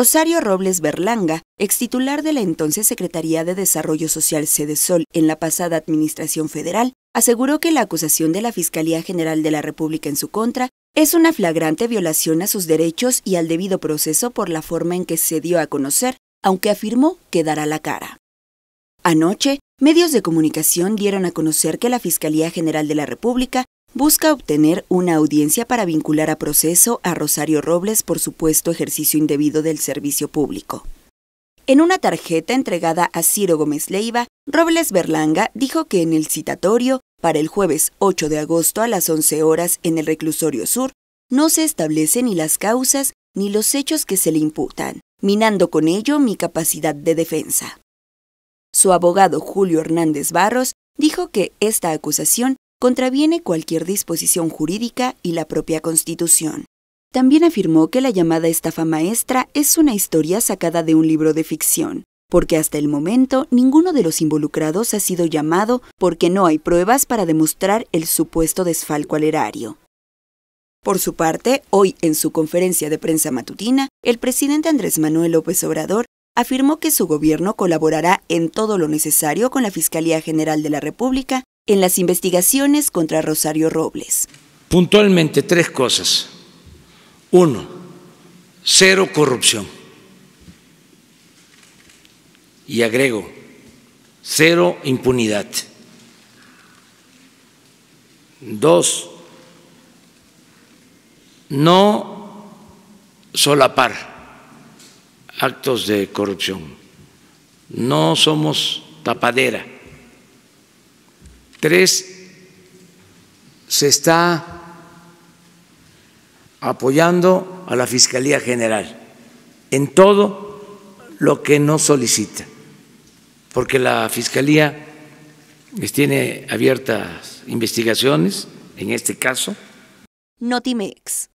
Rosario Robles Berlanga, extitular de la entonces Secretaría de Desarrollo Social Sede Sol en la pasada Administración Federal, aseguró que la acusación de la Fiscalía General de la República en su contra es una flagrante violación a sus derechos y al debido proceso por la forma en que se dio a conocer, aunque afirmó que dará la cara. Anoche, medios de comunicación dieron a conocer que la Fiscalía General de la República busca obtener una audiencia para vincular a proceso a Rosario Robles por supuesto ejercicio indebido del servicio público. En una tarjeta entregada a Ciro Gómez Leiva, Robles Berlanga dijo que en el citatorio, para el jueves 8 de agosto a las 11 horas en el reclusorio sur, no se establecen ni las causas ni los hechos que se le imputan, minando con ello mi capacidad de defensa. Su abogado Julio Hernández Barros dijo que esta acusación contraviene cualquier disposición jurídica y la propia Constitución. También afirmó que la llamada estafa maestra es una historia sacada de un libro de ficción, porque hasta el momento ninguno de los involucrados ha sido llamado porque no hay pruebas para demostrar el supuesto desfalco al erario. Por su parte, hoy en su conferencia de prensa matutina, el presidente Andrés Manuel López Obrador afirmó que su gobierno colaborará en todo lo necesario con la Fiscalía General de la República en las investigaciones contra Rosario Robles. Puntualmente tres cosas. Uno, cero corrupción. Y agrego, cero impunidad. Dos, no solapar actos de corrupción. No somos tapadera. Tres, se está apoyando a la Fiscalía General en todo lo que no solicita, porque la Fiscalía pues, tiene abiertas investigaciones, en este caso. Notimex.